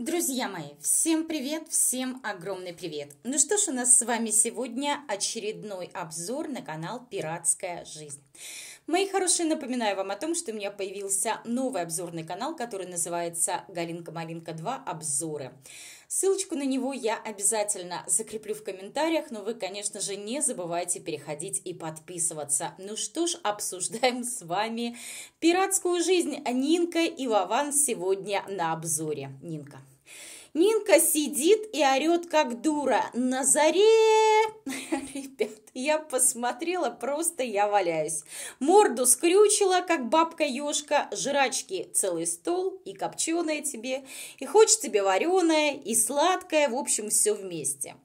Друзья мои, всем привет, всем огромный привет! Ну что ж, у нас с вами сегодня очередной обзор на канал «Пиратская жизнь». Мои хорошие, напоминаю вам о том, что у меня появился новый обзорный канал, который называется «Галинка-малинка 2. Обзоры». Ссылочку на него я обязательно закреплю в комментариях, но вы, конечно же, не забывайте переходить и подписываться. Ну что ж, обсуждаем с вами пиратскую жизнь. Нинка и Вован сегодня на обзоре. Нинка. Нинка сидит и орет, как дура. На заре! Ребят, я посмотрела, просто я валяюсь. Морду скрючила, как бабка Ёшка, жрачки целый стол и копченое тебе, и хочешь тебе вареное, и сладкое, в общем, все вместе.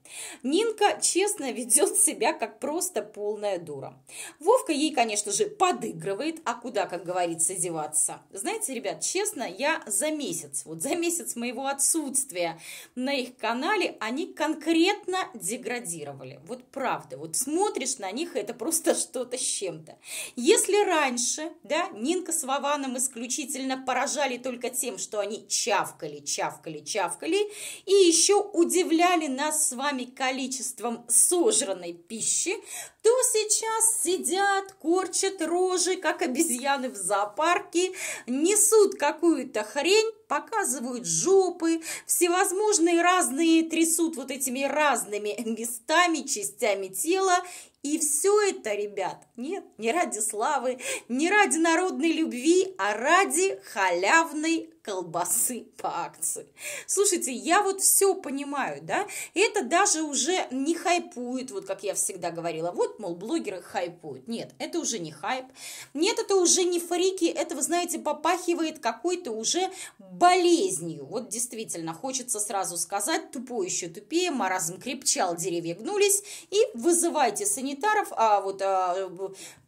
Нинка честно ведет себя, как просто полная дура. Вовка ей, конечно же, подыгрывает, а куда, как говорится, деваться. Знаете, ребят, честно, я за месяц, вот за месяц моего отсутствия на их канале они конкретно деградировали. Вот правда, вот в смотришь на них, это просто что-то с чем-то. Если раньше, да, Нинка с Вованом исключительно поражали только тем, что они чавкали, чавкали, чавкали, и еще удивляли нас с вами количеством сожранной пищи, то сейчас сидят, корчат рожи, как обезьяны в зоопарке, несут какую-то хрень, показывают жопы, всевозможные разные трясут вот этими разными местами, частями тела. И все это, ребят, нет, не ради славы, не ради народной любви, а ради халявной колбасы по акции. Слушайте, я вот все понимаю, да, это даже уже не хайпует, вот как я всегда говорила, вот, мол, блогеры хайпуют. Нет, это уже не хайп, нет, это уже не фрики, это, вы знаете, попахивает какой-то уже болезнью. Вот действительно, хочется сразу сказать, тупой еще тупее, маразм крепчал, деревья гнулись, и вызывайте санитаров, а вот а, э,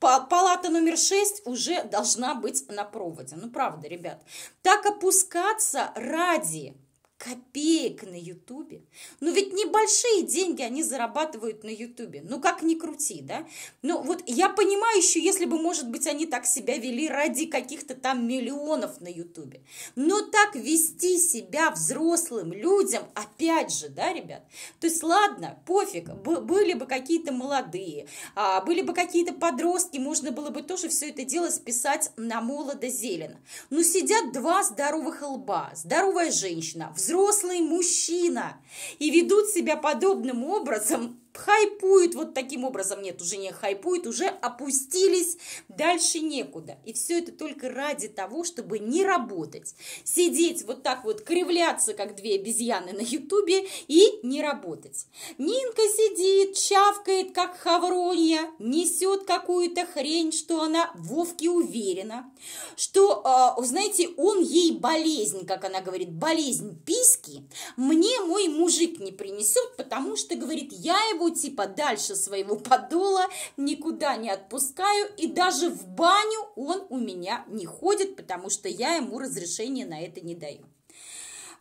палата номер 6 уже должна быть на проводе. Ну, правда, ребят, так а спускаться ради копеек на Ютубе. Ну ведь небольшие деньги они зарабатывают на Ютубе. Ну как ни крути, да? Ну вот я понимаю еще, если бы, может быть, они так себя вели ради каких-то там миллионов на Ютубе. Но так вести себя взрослым людям, опять же, да, ребят? То есть ладно, пофиг, были бы какие-то молодые, а, были бы какие-то подростки, можно было бы тоже все это дело списать на молодо-зелено. Но сидят два здоровых лба, здоровая женщина, в взрослый мужчина и ведут себя подобным образом хайпуют вот таким образом, нет, уже не хайпуют, уже опустились, дальше некуда. И все это только ради того, чтобы не работать. Сидеть вот так вот, кривляться, как две обезьяны на ютубе, и не работать. Нинка сидит, чавкает, как хавронья, несет какую-то хрень, что она Вовке уверена, что, а, знаете, он ей болезнь, как она говорит, болезнь письки, мне мой мужик не принесет, потому что, говорит, я его никому типа дальше своего подола никуда не отпускаю, и даже в баню он у меня не ходит, потому что я ему разрешение на это не даю.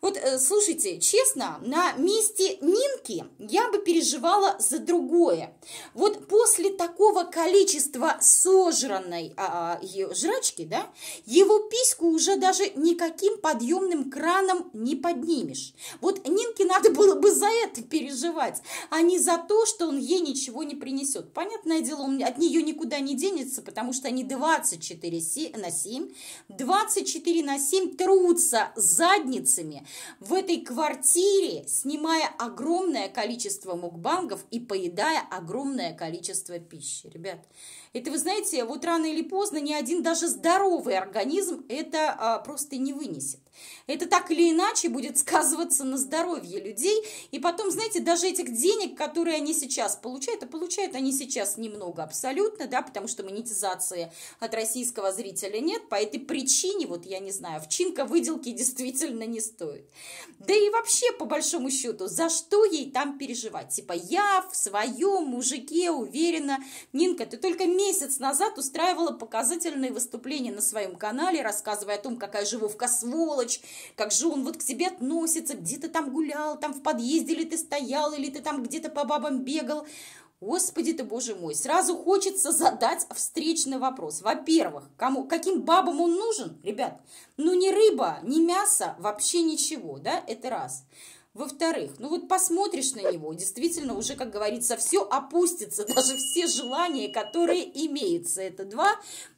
Вот э, слушайте, честно, на месте Нинки я бы переживала за другое. Вот после такого количества сожранной а, а жрачки, да, его письку уже даже никаким подъемным краном не поднимешь. Вот Нинке надо было бы за это переживать, а не за то, что он ей ничего не принесет. Понятное дело, он от нее никуда не денется, потому что они 24 на 7, 24 на 7 трутся задницами в этой квартире, снимая огромное количество мукбангов и поедая огромное количество пищи. Ребят, это, вы знаете, вот рано или поздно ни один даже здоровый организм это а, просто не вынесет. Это так или иначе будет сказываться на здоровье людей. И потом, знаете, даже этих денег, которые они сейчас получают, а получают они сейчас немного абсолютно, да, потому что монетизации от российского зрителя нет. По этой причине, вот я не знаю, вчинка выделки действительно не стоит. Да и вообще, по большому счету, за что ей там переживать? Типа, я в своем мужике уверена, Нинка, ты только месяц назад устраивала показательные выступления на своем канале, рассказывая о том, какая же Вовка сволочь, как же он вот к тебе относится, где ты там гулял, там в подъезде ли ты стоял, или ты там где-то по бабам бегал. Господи ты, боже мой, сразу хочется задать встречный вопрос. Во-первых, кому, каким бабам он нужен, ребят? Ну, не рыба, не мясо, вообще ничего, да, это раз. Раз. Во-вторых, ну вот посмотришь на него, действительно уже, как говорится, все опустится, даже все желания, которые имеются, это два.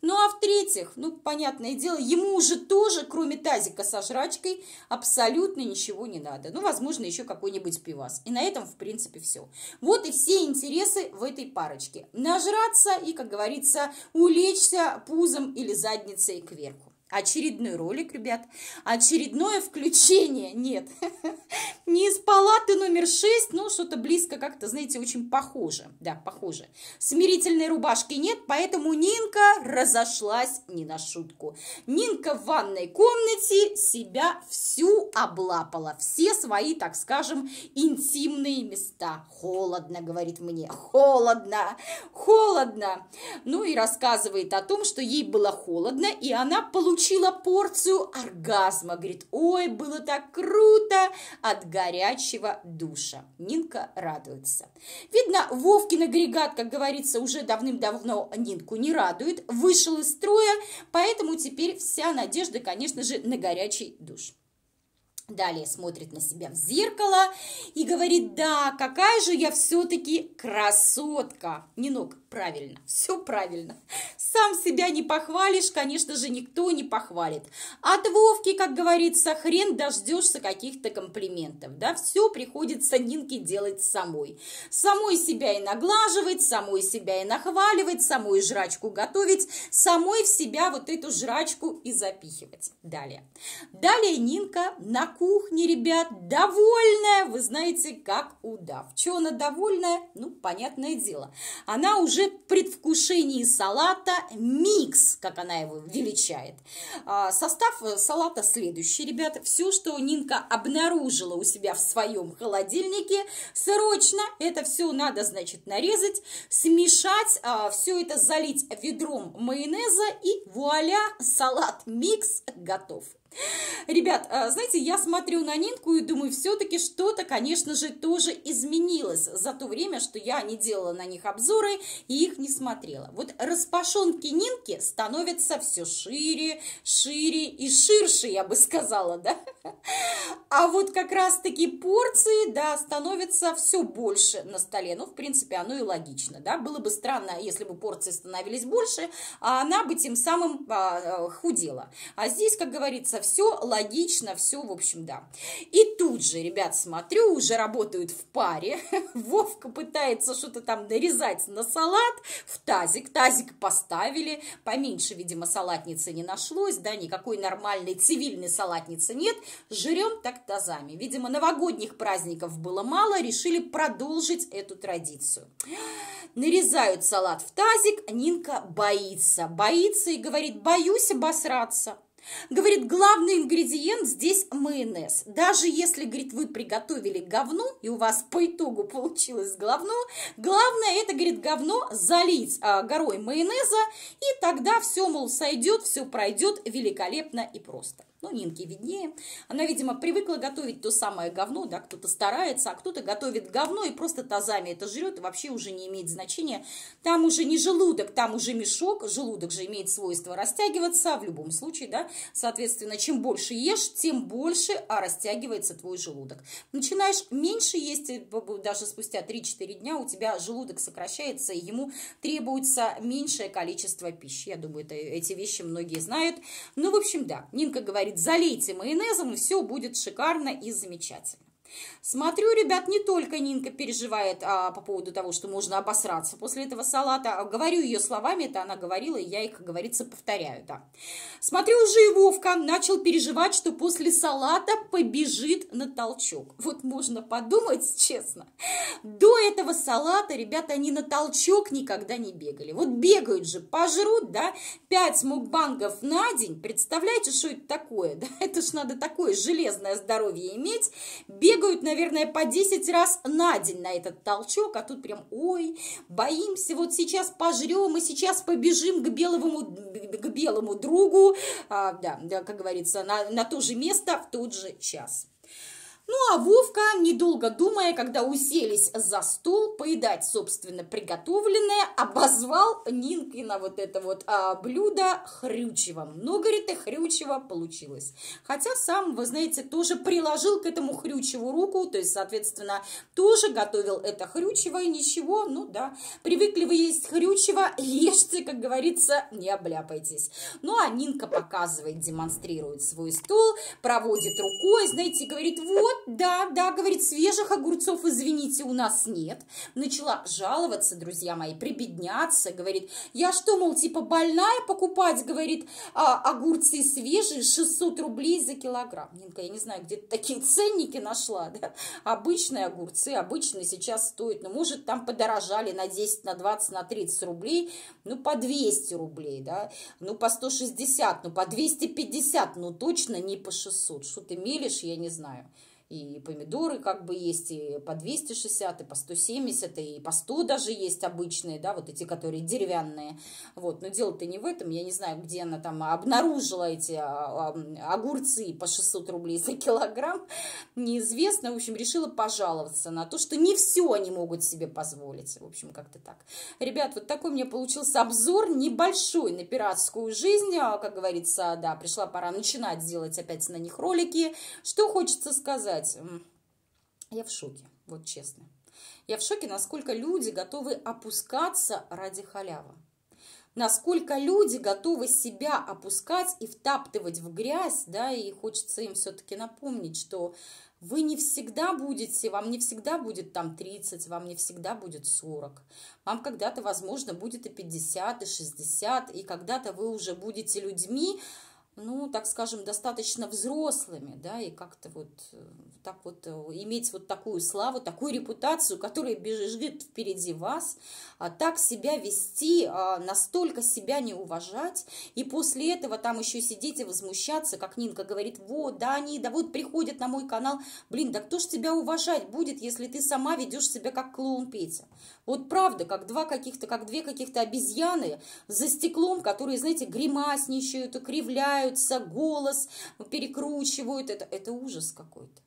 Ну а в-третьих, ну понятное дело, ему уже тоже, кроме тазика со жрачкой, абсолютно ничего не надо. Ну, возможно, еще какой-нибудь пивас. И на этом, в принципе, все. Вот и все интересы в этой парочке. Нажраться и, как говорится, улечься пузом или задницей кверху. Очередной ролик, ребят. Очередное включение. Нет, не из палаты номер 6, но что-то близко как-то, знаете, очень похоже. Да, похоже. Смирительной рубашки нет, поэтому Нинка разошлась не на шутку. Нинка в ванной комнате себя всю облапала. Все свои, так скажем, интимные места. Холодно, говорит мне. Холодно, холодно. Ну и рассказывает о том, что ей было холодно, и она получила получила порцию оргазма. Говорит, ой, было так круто от горячего душа. Нинка радуется. Видно, Вовкин агрегат, как говорится, уже давным-давно Нинку не радует. Вышел из строя, поэтому теперь вся надежда, конечно же, на горячий душ. Далее смотрит на себя в зеркало и говорит, да, какая же я все-таки красотка. Нинок, правильно, все правильно. Сам себя не похвалишь, конечно же, никто не похвалит. От Вовки, как говорится, хрен дождешься каких-то комплиментов, да, все приходится Нинке делать самой. Самой себя и наглаживать, самой себя и нахваливать, самой жрачку готовить, самой в себя вот эту жрачку и запихивать. Далее. Далее Нинка на кухне, ребят, довольная, вы знаете, как удав. Чего она довольная? Ну, понятное дело. Она уже уже предвкушении салата микс, как она его величает. А, состав э, салата следующий, ребята. Все, что Нинка обнаружила у себя в своем холодильнике, срочно это все надо, значит, нарезать, смешать, а, все это залить ведром майонеза и вуаля, салат микс готов. Ребят, э, знаете, я смотрю на Нинку и думаю, все-таки что-то, конечно же, тоже изменилось за то время, что я не делала на них обзоры и их не смотрела. Вот распашонки Нинки становятся все шире, шире и ширше, я бы сказала, да? А вот как раз-таки порции, да, становятся все больше на столе. Ну, в принципе, оно и логично, да? Было бы странно, если бы порции становились больше, а она бы тем самым а, э, худела. А здесь, как говорится, все логично, все, в общем, да. И тут же, ребят, смотрю, уже работают в паре. Вовка пытается что-то там нарезать на салат в тазик. Тазик поставили. Поменьше, видимо, салатницы не нашлось, да, никакой нормальной цивильной салатницы нет. Жрем так тазами. Видимо, новогодних праздников было мало, решили продолжить эту традицию. Нарезают салат в тазик, Нинка боится. Боится и говорит, боюсь обосраться. Говорит, главный ингредиент здесь майонез. Даже если, говорит, вы приготовили говно, и у вас по итогу получилось говно, главное это, говорит, говно залить а, горой майонеза, и тогда все, мол, сойдет, все пройдет великолепно и просто ну, Нинке виднее. Она, видимо, привыкла готовить то самое говно, да, кто-то старается, а кто-то готовит говно и просто тазами это жрет, и вообще уже не имеет значения. Там уже не желудок, там уже мешок, желудок же имеет свойство растягиваться, в любом случае, да, соответственно, чем больше ешь, тем больше, а растягивается твой желудок. Начинаешь меньше есть, э, даже спустя 3-4 дня у тебя желудок сокращается, и ему требуется меньшее количество пищи. Я думаю, это, эти вещи многие знают. Ну, в общем, да, Нинка говорит, говорит, залейте майонезом, и все будет шикарно и замечательно. Смотрю, ребят, не только Нинка переживает а, по поводу того, что можно обосраться после этого салата. Говорю ее словами, это она говорила, и я их, как говорится, повторяю, да. Смотрю, уже и Вовка начал переживать, что после салата побежит на толчок. Вот можно подумать, честно. До этого салата, ребята, они на толчок никогда не бегали. Вот бегают же, пожрут, да, 5 мукбангов на день. Представляете, что это такое, да? Это ж надо такое железное здоровье иметь. Бегают бегают, наверное, по 10 раз на день на этот толчок, а тут прям, ой, боимся, вот сейчас пожрем и сейчас побежим к белому, к белому другу, а, да, да, как говорится, на, на то же место в тот же час. Ну а Вовка, недолго думая, когда уселись за стол поедать, собственно, приготовленное, обозвал Нинкина вот это вот а, блюдо хрючевым. Но, ну, говорит, и хрючево получилось. Хотя сам, вы знаете, тоже приложил к этому хрючеву руку, то есть, соответственно, тоже готовил это хрючево и ничего, ну да. Привыкли вы есть хрючево, ешьте, как говорится, не обляпайтесь. Ну а Нинка показывает, демонстрирует свой стол, проводит рукой, знаете, говорит, вот, да, да, говорит, свежих огурцов, извините, у нас нет. Начала жаловаться, друзья мои, прибедняться, говорит, я что, мол, типа больная покупать, говорит, а, огурцы свежие, 600 рублей за килограмм. Нинка, я не знаю, где ты такие ценники нашла, да? Обычные огурцы, обычные сейчас стоят, ну, может, там подорожали на 10, на 20, на 30 рублей, ну, по 200 рублей, да? Ну, по 160, ну, по 250, ну, точно не по 600. Что ты мелешь, я не знаю и помидоры как бы есть, и по 260, и по 170, и по 100 даже есть обычные, да, вот эти, которые деревянные, вот, но дело-то не в этом, я не знаю, где она там обнаружила эти а, огурцы по 600 рублей за килограмм, неизвестно, в общем, решила пожаловаться на то, что не все они могут себе позволить, в общем, как-то так. Ребят, вот такой у меня получился обзор небольшой на пиратскую жизнь, а, как говорится, да, пришла пора начинать делать опять на них ролики, что хочется сказать, сказать, я в шоке, вот честно. Я в шоке, насколько люди готовы опускаться ради халявы. Насколько люди готовы себя опускать и втаптывать в грязь, да, и хочется им все-таки напомнить, что вы не всегда будете, вам не всегда будет там 30, вам не всегда будет 40. Вам когда-то, возможно, будет и 50, и 60, и когда-то вы уже будете людьми, ну, так скажем, достаточно взрослыми, да, и как-то вот э, так вот э, иметь вот такую славу, такую репутацию, которая бежит впереди вас, а так себя вести, а настолько себя не уважать, и после этого там еще сидеть и возмущаться, как Нинка говорит, вот, да, они, да вот приходят на мой канал, блин, да кто ж тебя уважать будет, если ты сама ведешь себя как клоун Петя? Вот правда, как два каких-то, как две каких-то обезьяны за стеклом, которые, знаете, гримасничают укривляют ругаются, голос перекручивают. Это, это ужас какой-то.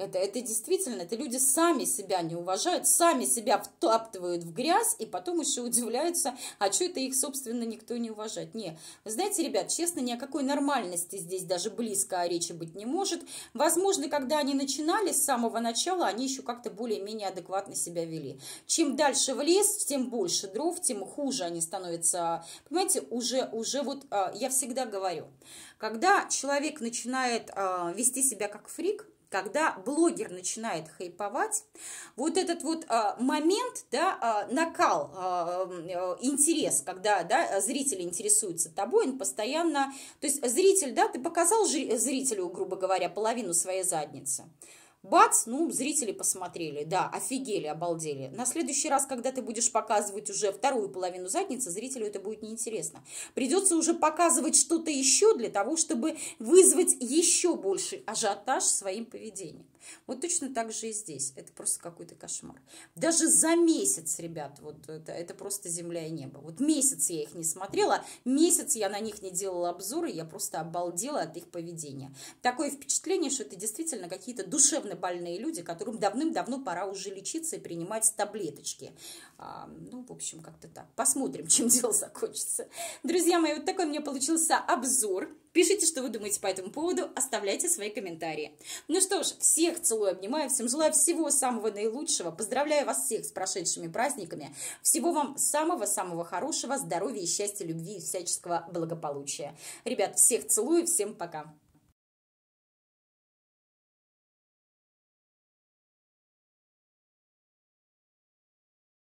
Это, это действительно, это люди сами себя не уважают, сами себя втаптывают в грязь и потом еще удивляются, а что это их, собственно, никто не уважает. Не, вы знаете, ребят, честно, ни о какой нормальности здесь даже близко о речи быть не может. Возможно, когда они начинали с самого начала, они еще как-то более-менее адекватно себя вели. Чем дальше в лес, тем больше дров, тем хуже они становятся. Понимаете, уже, уже вот а, я всегда говорю, когда человек начинает а, вести себя как фрик, когда блогер начинает хайповать, вот этот вот а, момент, да, а, накал, а, э, интерес, когда, да, зритель интересуется тобой, он постоянно, то есть зритель, да, ты показал зрителю, грубо говоря, половину своей задницы, Бац, ну, зрители посмотрели, да, офигели, обалдели. На следующий раз, когда ты будешь показывать уже вторую половину задницы, зрителю это будет неинтересно. Придется уже показывать что-то еще для того, чтобы вызвать еще больший ажиотаж своим поведением. Вот точно так же и здесь. Это просто какой-то кошмар. Даже за месяц, ребят, вот это, это просто земля и небо. Вот месяц я их не смотрела, месяц я на них не делала обзоры, я просто обалдела от их поведения. Такое впечатление, что это действительно какие-то душевные явно больные люди, которым давным-давно пора уже лечиться и принимать таблеточки. А, ну, в общем, как-то так. Посмотрим, чем дело закончится. Друзья мои, вот такой у меня получился обзор. Пишите, что вы думаете по этому поводу, оставляйте свои комментарии. Ну что ж, всех целую, обнимаю, всем желаю всего самого наилучшего. Поздравляю вас всех с прошедшими праздниками. Всего вам самого-самого хорошего, здоровья и счастья, любви и всяческого благополучия. Ребят, всех целую, всем пока.